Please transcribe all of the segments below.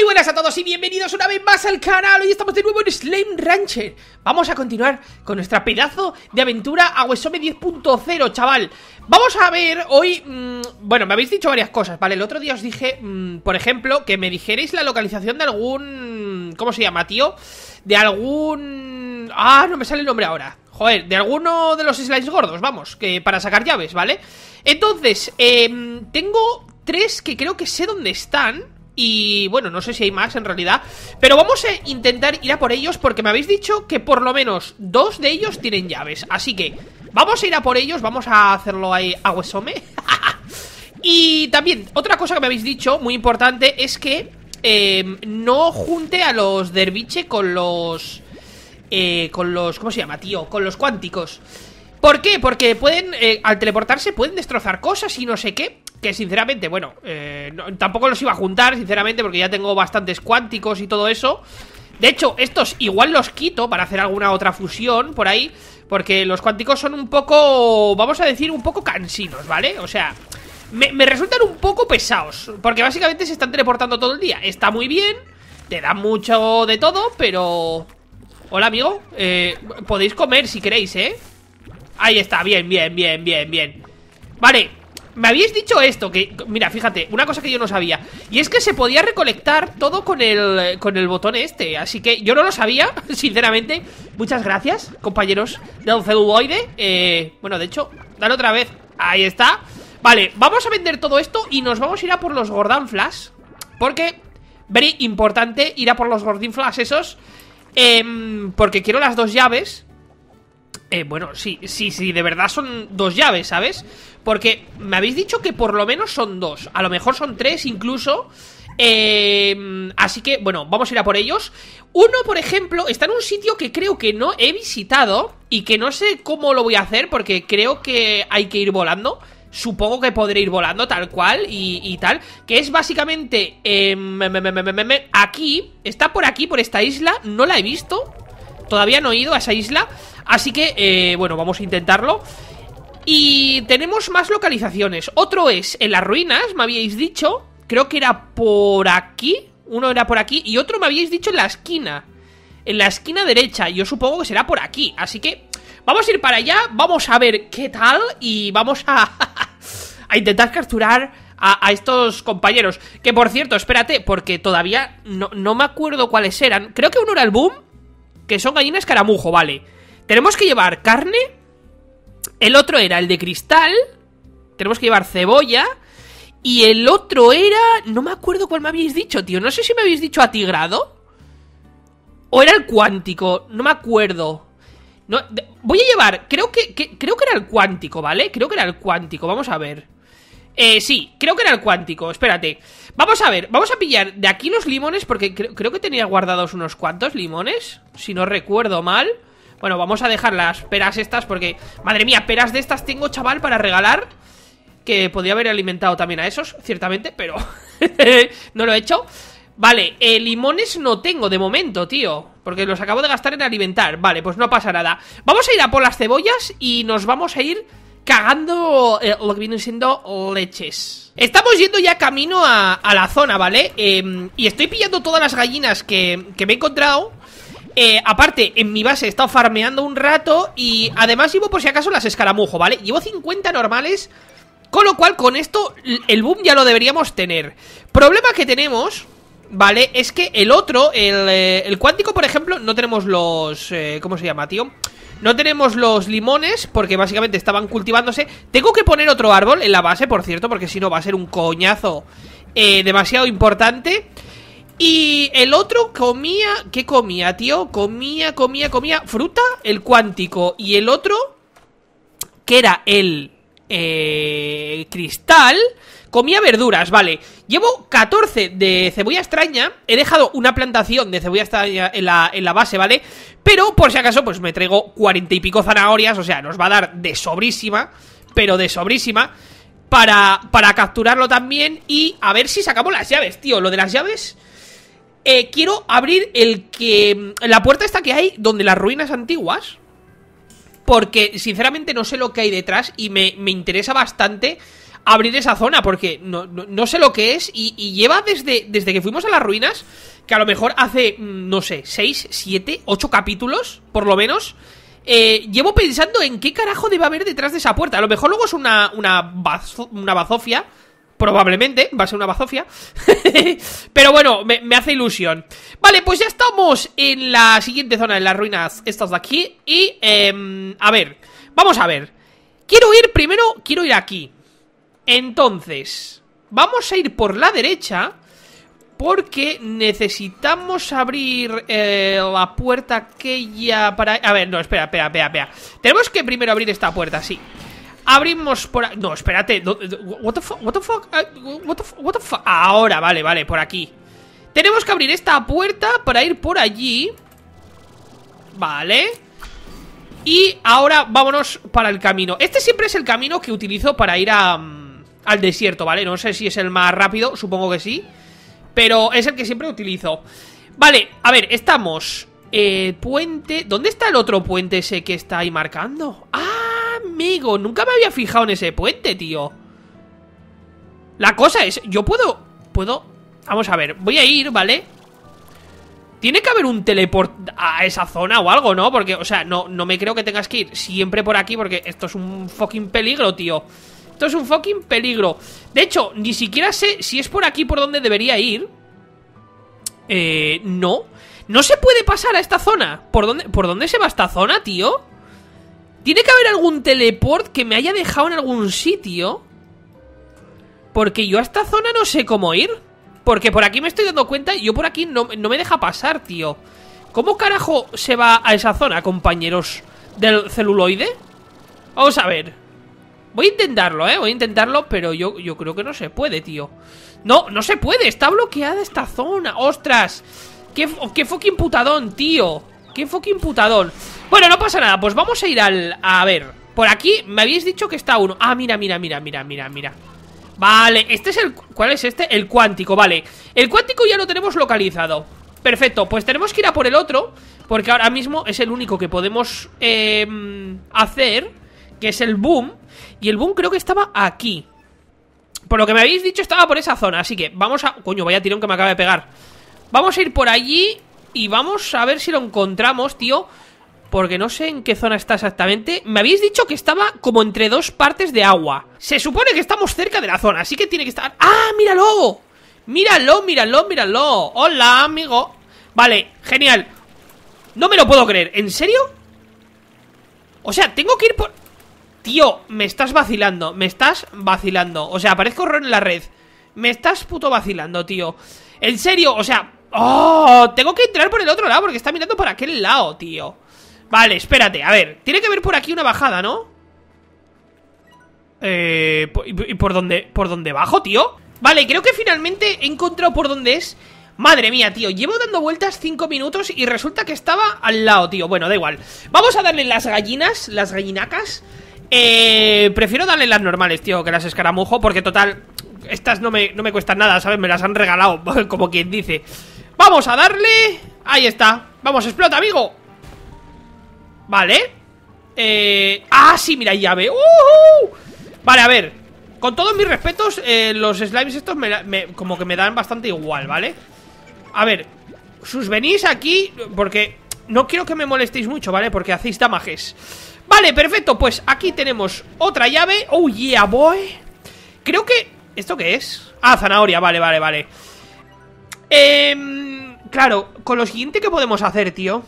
Muy buenas a todos y bienvenidos una vez más al canal Hoy estamos de nuevo en Slime Rancher Vamos a continuar con nuestra pedazo de aventura a Wesome 10.0, chaval Vamos a ver hoy... Mm, bueno, me habéis dicho varias cosas, ¿vale? El otro día os dije, mm, por ejemplo, que me dijerais la localización de algún... ¿Cómo se llama, tío? De algún... Ah, no me sale el nombre ahora Joder, de alguno de los slimes gordos, vamos que Para sacar llaves, ¿vale? Entonces, em, tengo tres que creo que sé dónde están y bueno, no sé si hay más en realidad. Pero vamos a intentar ir a por ellos porque me habéis dicho que por lo menos dos de ellos tienen llaves. Así que vamos a ir a por ellos, vamos a hacerlo ahí a Huesome. y también, otra cosa que me habéis dicho, muy importante, es que em, no junte a los derviche con los... Eh, con los... ¿Cómo se llama, tío? Con los cuánticos. ¿Por qué? Porque pueden, eh, al teleportarse, pueden destrozar cosas y no sé qué que sinceramente, bueno, eh, tampoco los iba a juntar, sinceramente, porque ya tengo bastantes cuánticos y todo eso. De hecho, estos igual los quito para hacer alguna otra fusión por ahí, porque los cuánticos son un poco, vamos a decir, un poco cansinos, ¿vale? O sea, me, resultan un poco pesados, porque básicamente se están teleportando todo el día. Está muy bien, te da mucho de todo, pero... Hola, amigo. Eh, podéis comer si queréis, ¿eh? Ahí está, bien, bien, bien, bien, bien. Vale, me habéis dicho esto, que mira, fíjate, una cosa que yo no sabía. Y es que se podía recolectar todo con el, con el botón este. Así que yo no lo sabía, sinceramente. Muchas gracias, compañeros de celuloide. Eh, bueno, de hecho, dale otra vez. Ahí está. Vale, vamos a vender todo esto y nos vamos a ir a por los Gordon Flash. Porque, very importante, ir a por los Gordon Flash esos. Em, porque quiero las dos llaves eh, bueno, sí, sí, sí, de verdad son dos llaves, ¿sabes? Porque me habéis dicho que por lo menos son dos, a lo mejor son tres incluso. Em, así que, bueno, vamos a ir a por ellos. Uno, por ejemplo, está en un sitio que creo que no he visitado y que no sé cómo lo voy a hacer porque creo que hay que ir volando. Supongo que podré ir volando tal cual y, tal. Que es básicamente... Em, aquí, está por aquí, por esta isla, no la he visto. Todavía no he ido a esa isla Así que, eh, bueno, vamos a intentarlo Y tenemos más localizaciones Otro es en las ruinas, me habíais dicho Creo que era por aquí Uno era por aquí Y otro me habíais dicho en la esquina En la esquina derecha Yo supongo que será por aquí Así que vamos a ir para allá Vamos a ver qué tal Y vamos a, intentar capturar a, estos compañeros. Que por cierto, espérate, porque todavía no, no, me acuerdo cuáles eran. Creo que uno era el boom que son gallinas caramujo, vale. Tenemos que llevar carne. El otro era el de cristal. Tenemos que llevar cebolla. Y el otro era. No me acuerdo cuál me habéis dicho, tío. No sé si me habéis dicho atigrado. O era el cuántico. No me acuerdo. No, voy a llevar. Creo que, creo que era el cuántico, ¿vale? Creo que era el cuántico. Vamos a ver. Eh, sí, creo que era el cuántico, espérate. Vamos a ver, vamos a pillar de aquí los limones porque creo que tenía guardados unos cuantos limones, si no recuerdo mal. Bueno, vamos a dejar las peras estas porque, madre mía, peras de estas tengo, chaval, para regalar. Que podía haber alimentado también a esos, ciertamente, pero no lo he hecho. Vale, eh, limones no tengo de momento, tío Porque los acabo de gastar en alimentar Vale, pues no pasa nada Vamos a ir a por las cebollas y nos vamos a ir cagando eh, lo que vienen siendo leches. Estamos yendo ya camino a, la zona, ¿vale? Em, y estoy pillando todas las gallinas que, que me he encontrado. Eh, aparte, en mi base he estado farmeando un rato y además llevo por si acaso las escaramujo, ¿vale? Llevo 50 normales, con lo cual con esto el boom ya lo deberíamos tener. Problema que tenemos... ¿Vale? Es que el otro, el eh, cuántico, por ejemplo, no tenemos los... ¿Cómo se llama, tío? No tenemos los limones porque básicamente estaban cultivándose. Tengo que poner otro árbol en la base, por cierto, porque si no va a ser un coñazo eh, demasiado importante. Y el otro comía... ¿Qué comía, tío? Comía, comía, comía fruta, el cuántico. Y el otro, que era el eh, cristal... Comía verduras, vale. Llevo 14 de cebolla extraña. He dejado una plantación de cebolla extraña en la, base, ¿vale? Pero por si acaso, pues me traigo 40 y pico zanahorias. O sea, nos va a dar de sobrísima. Pero de sobrísima. Para, para capturarlo también. Y a ver si sacamos las llaves, tío. Lo de las llaves. Eh, quiero abrir el que. La puerta esta que hay, donde las ruinas antiguas. Porque sinceramente no sé lo que hay detrás. Y me, me interesa bastante abrir esa zona, porque no, sé lo que es y, lleva desde, desde que fuimos a las ruinas, que a lo mejor hace, mm, no sé, 6, 7, 8 capítulos, por lo menos. Eh, llevo pensando en qué carajo debe haber detrás de esa puerta. A lo mejor luego es una, una, bazofia. Probablemente, va a ser una bazofia. Pero bueno, me, hace ilusión. Vale, pues ya estamos en la siguiente zona, de las ruinas estas de aquí. Y, em, a ver, vamos a ver. Quiero ir primero, quiero ir aquí. Entonces, vamos a ir por la derecha porque necesitamos abrir eh, la puerta aquella para... A ver, no, espera, espera, espera, espera. Tenemos que primero abrir esta puerta, sí. Abrimos por... No, espérate. what the fuck? Eh, what the fuck? Ahora, vale, vale, por aquí. Tenemos que abrir esta puerta para ir por allí. Vale. Y ahora vámonos para el camino. Este siempre es el camino que utilizo para ir a mm, al desierto, ¿vale? No sé si es el más rápido, supongo que sí. Pero es el que siempre utilizo. Vale, a ver, estamos. Eh, puente... ¿Dónde está el otro puente ese que está ahí marcando? ¡Ah, amigo! Nunca me había fijado en ese puente, tío. La cosa es, yo puedo... Puedo... Vamos a ver, voy a ir, ¿vale? Tiene que haber un teleport a esa zona o algo, ¿no? Porque, o sea, no, no me creo que tengas que ir siempre por aquí porque esto es un fucking peligro, tío. Esto es un fucking peligro. De hecho, ni siquiera sé si es por aquí por donde debería ir. Eh, no. No se puede pasar a esta zona. ¿Por dónde, ¿Por dónde se va esta zona, tío? Tiene que haber algún teleport que me haya dejado en algún sitio. Porque yo a esta zona no sé cómo ir. Porque por aquí me estoy dando cuenta y yo por aquí no, no me deja pasar, tío. ¿Cómo carajo se va a esa zona, compañeros del celuloide? Vamos a ver. Voy a intentarlo, ¿eh? Voy a intentarlo, pero yo, creo que no se puede, tío. No, no se puede. Está bloqueada esta zona. ¡Ostras! ¡Qué, qué fucking putadón, tío! ¡Qué fucking putadón! Bueno, no pasa nada. Pues vamos a ir al... A ver. Por aquí me habéis dicho que está uno. Ah, mira, mira, mira, mira, mira, mira. Vale, este es el... ¿Cuál es este? El cuántico, vale El cuántico ya lo tenemos localizado Perfecto, pues tenemos que ir a por el otro Porque ahora mismo es el único que podemos eh, hacer Que es el boom y el boom creo que estaba aquí. Por lo que me habéis dicho, estaba por esa zona. Así que vamos a... Coño, vaya tirón que me acaba de pegar. Vamos a ir por allí y vamos a ver si lo encontramos, tío. Porque no sé en qué zona está exactamente. Me habéis dicho que estaba como entre dos partes de agua. Se supone que estamos cerca de la zona, así que tiene que estar... ¡Ah, míralo! Míralo, míralo, míralo. Hola, amigo. Vale, genial. No me lo puedo creer. ¿En serio? O sea, tengo que ir por... Tío, me estás vacilando, me estás vacilando. O sea, aparezco en la red. Me estás puto vacilando, tío. En serio, o sea... ¡Oh! Tengo que entrar por el otro lado porque está mirando por aquel lado, tío. Vale, espérate, a ver. Tiene que haber por aquí una bajada, ¿no? Eh... ¿Y por dónde, por dónde bajo, tío? Vale, creo que finalmente he encontrado por dónde es... Madre mía, tío, llevo dando vueltas cinco minutos y resulta que estaba al lado, tío Bueno, da igual Vamos a darle las gallinas, las gallinacas eh, prefiero darle las normales, tío, que las escaramujo, porque total, estas no me, no me cuestan nada, ¿sabes? Me las han regalado, como quien dice. Vamos a darle... Ahí está. Vamos, explota, amigo. Vale. Eh... Ah, sí, mira, llave. Uh Vale, a ver. Con todos mis respetos, eh, los slimes estos me, como que me dan bastante igual, ¿vale? A ver, sus venís aquí porque no quiero que me molestéis mucho, ¿vale? Porque hacéis damajes. Vale, perfecto, pues aquí tenemos otra llave Oh yeah, boy Creo que... ¿Esto qué es? Ah, zanahoria, vale, vale, vale eh, Claro, con lo siguiente que podemos hacer, tío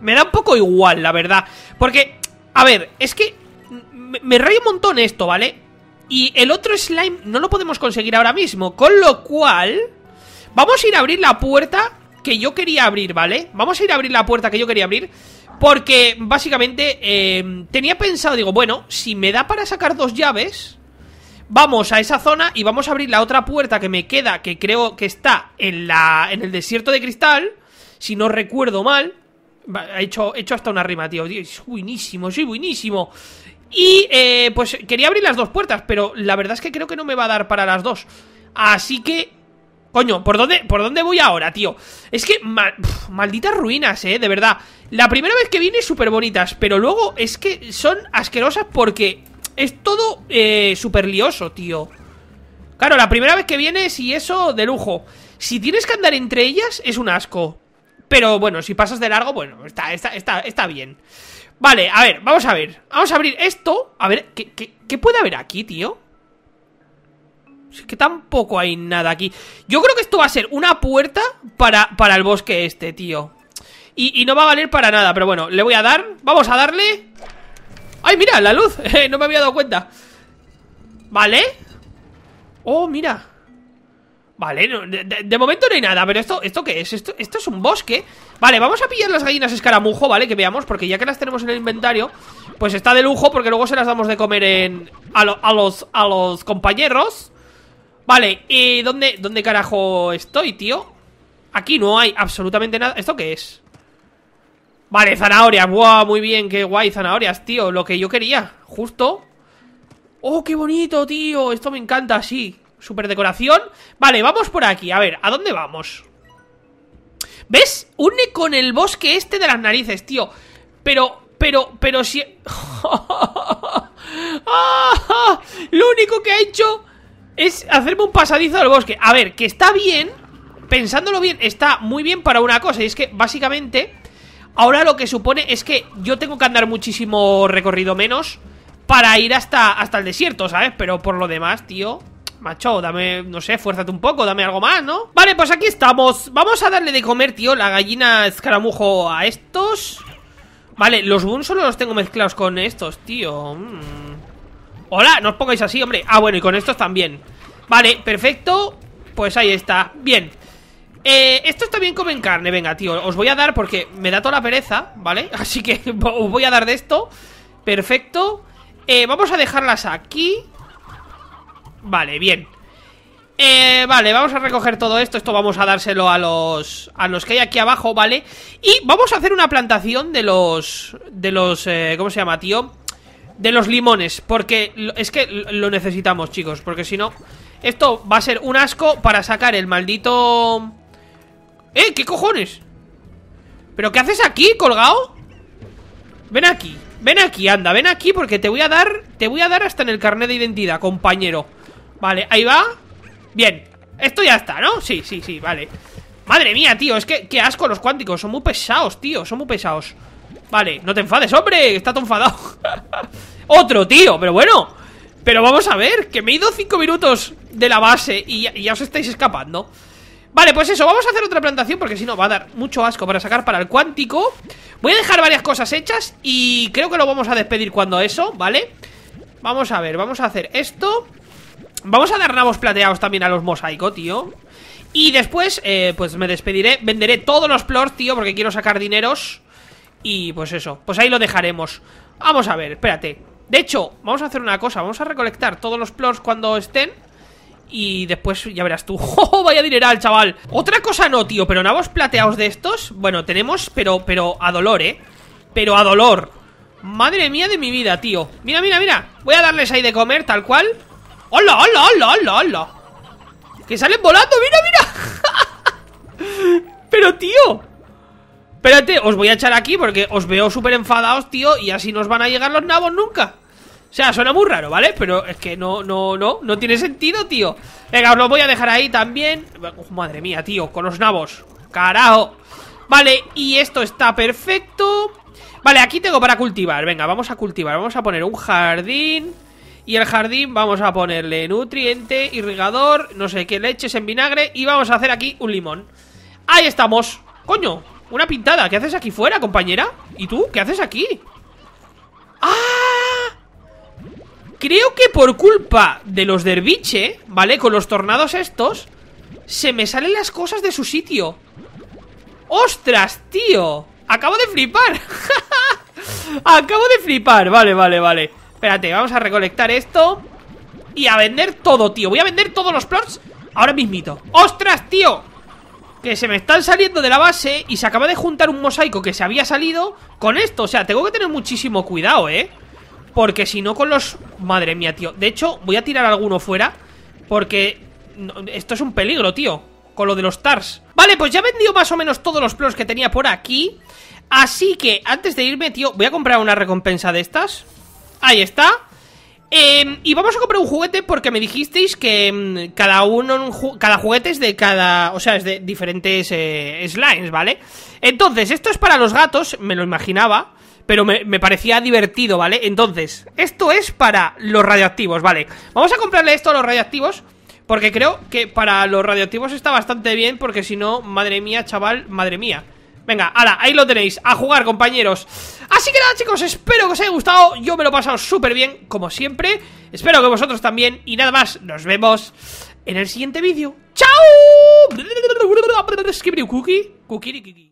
Me da un poco igual, la verdad Porque, a ver, es que Me, me un montón esto, ¿vale? Y el otro slime no lo podemos conseguir ahora mismo Con lo cual... Vamos a ir a abrir la puerta que yo quería abrir, ¿vale? Vamos a ir a abrir la puerta que yo quería abrir porque básicamente eh, tenía pensado, digo, bueno, si me da para sacar dos llaves, vamos a esa zona y vamos a abrir la otra puerta que me queda, que creo que está en, la, en el desierto de cristal, si no recuerdo mal. He hecho, hecho hasta una rima, tío. Es buenísimo, soy buenísimo. Y eh, pues quería abrir las dos puertas, pero la verdad es que creo que no me va a dar para las dos. Así que Coño, ¿por dónde, ¿por dónde voy ahora, tío? Es que, malditas ruinas, eh, de verdad. La primera vez que vine súper bonitas, pero luego es que son asquerosas porque es todo eh, súper lioso, tío. Claro, la primera vez que vienes y eso de lujo. Si tienes que andar entre ellas, es un asco. Pero bueno, si pasas de largo, bueno, está, está, está, bien. Vale, a ver, vamos a ver. Vamos a abrir esto. A ver, ¿qué, qué puede haber aquí, tío? Es que tampoco hay nada aquí. Yo creo que esto va a ser una puerta para, para el bosque este, tío. Y, no va a valer para nada, pero bueno, le voy a dar. Vamos a darle. ¡Ay, mira, la luz! Eh, no me había dado cuenta. Vale. Oh, mira. Vale, de, momento no hay nada Pero esto, ¿esto qué es? Esto, esto es un bosque Vale, vamos a pillar las gallinas escaramujo, ¿vale? Que veamos, porque ya que las tenemos en el inventario Pues está de lujo, porque luego se las damos de comer en... a los, a los compañeros Vale, ¿y dónde, dónde carajo estoy, tío? Aquí no hay absolutamente nada ¿Esto qué es? Vale, zanahorias, wow, muy bien, qué guay Zanahorias, tío, lo que yo quería Justo Oh, qué bonito, tío, esto me encanta, sí Super decoración, vale, vamos por aquí A ver, ¿a dónde vamos? ¿Ves? Une con el bosque este de las narices, tío Pero, pero, pero si... ¡Ah! Lo único que ha hecho es hacerme un pasadizo al bosque A ver, que está bien Pensándolo bien, está muy bien para una cosa Y es que, básicamente Ahora lo que supone es que yo tengo que andar muchísimo recorrido menos Para ir hasta, hasta el desierto, ¿sabes? Pero por lo demás, tío Macho, dame, no sé, fuérzate un poco, dame algo más, ¿no? Vale, pues aquí estamos Vamos a darle de comer, tío, la gallina escaramujo a estos Vale, los boons solo los tengo mezclados con estos, tío Mmm Hola, no os pongáis así, hombre Ah, bueno, y con estos también Vale, perfecto Pues ahí está, bien eh, Esto está bien en carne, venga, tío Os voy a dar porque me da toda la pereza, ¿vale? Así que os voy a dar de esto Perfecto eh, Vamos a dejarlas aquí Vale, bien eh, vale, vamos a recoger todo esto Esto vamos a dárselo a los A los que hay aquí abajo, ¿vale? Y vamos a hacer una plantación de los De los, eh, ¿cómo se llama, tío? de los limones Porque es que lo necesitamos, chicos Porque si no, esto va a ser un asco para sacar el maldito... ¡Eh! ¿Qué cojones? ¿Pero qué haces aquí, colgado? Ven aquí, ven aquí, anda, ven aquí Porque te voy a dar, te voy a dar hasta en el carnet de identidad, compañero Vale, ahí va Bien, esto ya está, ¿no? Sí, sí, sí, vale Madre mía, tío, es que qué asco los cuánticos Son muy pesados, tío, son muy pesados Vale, no te enfades, hombre, está todo Otro, tío, pero bueno. Pero vamos a ver, que me he ido cinco minutos de la base y ya, os estáis escapando. Vale, pues eso, vamos a hacer otra plantación porque si no va a dar mucho asco para sacar para el cuántico Voy a dejar varias cosas hechas y creo que lo vamos a despedir cuando eso, ¿vale? Vamos a ver, vamos a hacer esto Vamos a dar nabos plateados también a los mosaico, tío Y después, eh, pues me despediré, venderé todos los plors, tío, porque quiero sacar dineros y pues eso, pues ahí lo dejaremos Vamos a ver, espérate De hecho, vamos a hacer una cosa Vamos a recolectar todos los plots cuando estén y después ya verás tú ¡Oh, vaya al chaval! Otra cosa no, tío Pero nabos plateados de estos Bueno, tenemos, pero, pero a dolor, ¿eh? Pero a dolor Madre mía de mi vida, tío Mira, mira, mira Voy a darles ahí de comer, tal cual ¡Hola, hola, hola, hola, hola! ¡Que salen volando! ¡Mira, mira! pero, tío Espérate, os voy a echar aquí porque os veo súper enfadados, tío, y así no os van a llegar los nabos nunca. O sea, suena muy raro, ¿vale? Pero es que no, no, no, no tiene sentido, tío. Venga, os lo voy a dejar ahí también. madre mía, tío, con los nabos. Carajo. Vale, y esto está perfecto. Vale, aquí tengo para cultivar. Venga, vamos a cultivar. Vamos a poner un jardín. Y el jardín vamos a ponerle nutriente, irrigador, no sé qué leches en vinagre. Y vamos a hacer aquí un limón. Ahí estamos. Coño, una pintada, ¿qué haces aquí fuera, compañera? ¿Y tú? ¿Qué haces aquí? ¡Ah! Creo que por culpa de los derviche, ¿vale? Con los tornados estos Se me salen las cosas de su sitio ¡Ostras, tío! Acabo de flipar Acabo de flipar, vale, vale, vale Espérate, vamos a recolectar esto Y a vender todo, tío Voy a vender todos los plots ahora mismito ¡Ostras, tío! que se me están saliendo de la base y se acaba de juntar un mosaico que se había salido con esto. O sea, tengo que tener muchísimo cuidado, ¿eh? Porque si no con los... Madre mía, tío. De hecho, voy a tirar alguno fuera porque esto es un peligro, tío. Con lo de los TARS. Vale, pues ya he vendido más o menos todos los plos que tenía por aquí. Así que, antes de irme, tío, voy a comprar una recompensa de estas. Ahí está. Em, y vamos a comprar un juguete porque me dijisteis que em, cada uno, cada juguete es de cada, o sea, es de diferentes eh, slimes, ¿vale? Entonces, esto es para los gatos, me lo imaginaba, pero me, me, parecía divertido, ¿vale? Entonces, esto es para los radioactivos, ¿vale? Vamos a comprarle esto a los radioactivos porque creo que para los radioactivos está bastante bien porque si no, madre mía, chaval, madre mía. Venga, ahora, ahí lo tenéis, a jugar compañeros Así que nada chicos, espero que os haya gustado Yo me lo he pasado súper bien, como siempre Espero que vosotros también Y nada más, nos vemos en el siguiente vídeo ¡Chao! Cookie